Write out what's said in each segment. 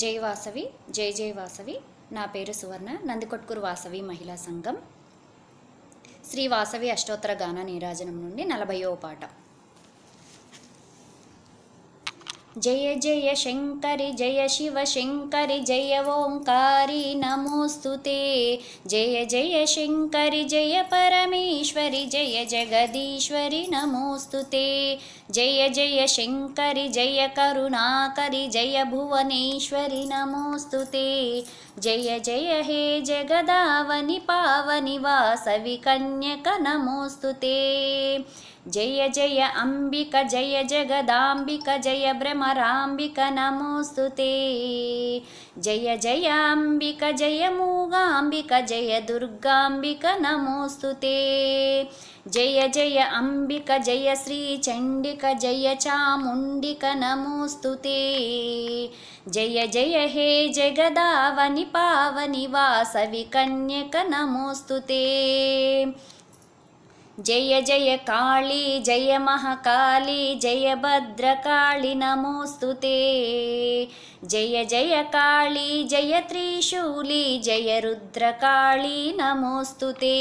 జై వాసవి జై జై వాసవి నా పేరు సువర్ణ నందికొట్కూరు వాసవి మహిళా సంఘం శ్రీ వాసవి అష్టోత్తర గాన నీరాజనం నుండి నలభయో పాట जय जय शङ्करि जय शिव शङ्करि जय ओङ्कारि नमोऽस्तु ते जय जय शङ्करि जय परमेश्वरि जय जगदीश्वरि नमोऽस्तु ते जय जय शङ्करि जय करुणाकरि जय भुवनेश्वरि नमोऽस्तु ते जय जय हे जगदावनि पावनि नमोऽस्तु ते जय जय अम्बिक जय जगदाम्बिक जय भ्रमराम्बिक नमोऽस्तु ते जय जय अम्बिक जय मूगाम्बिक जय दुर्गाम्बिक नमोऽस्तु ते जय जय अम्बिक जय श्रीचण्डिक जय चामुण्डिक नमोऽस्तु ते जय जय हे जगदावनि पावनि नमोऽस्तु ते जय जय काली जय महाकाली जय भद्रकाली नमोस्तु ते जय जय काली जय रुद्रकाली नमोस्तु ते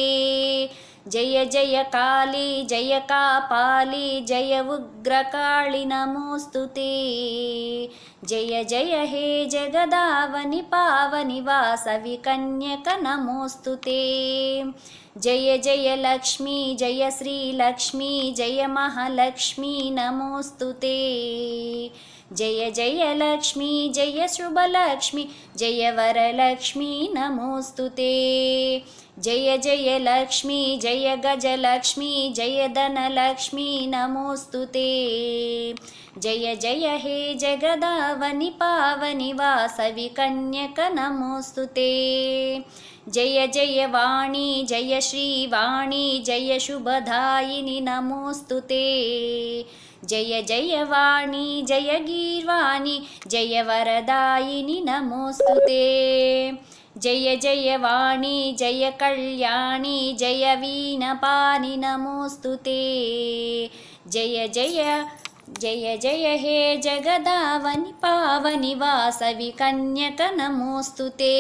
जय जयकाली जयकापाली जय उग्रकाळी नमोस्तु ते जय जय हे जगदावनि पावनि वासवि नमोस्तु नमोस्तुते जय जय लक्ष्मी जय श्रीलक्ष्मी जय महालक्ष्मी नमोस्तुते जय जय लक्ष्मी जयलक्ष्मी जयशुभलक्ष्मी जय वरलक्ष्मी नमोस्तु ते जय जयलक्ष्मी जय जय गजलक्ष्मी जय धनलक्ष्मी नमोस्तु ते जय जय हे जगदावनि पावनि नमोऽस्तु ते जय जय वाणी जय श्रीवाणी जय शुभदायिनि नमोऽस्तु ते जय वाणी जय गीर्वाणी जय वरदायिनि नमोऽस्तु ते जय जय वाणी कल्याणी जय वीनपानि नमोस्तु ते जय जय जय जय हे जगदावनि पावनि वासविकन्यकनमोऽस्तु ते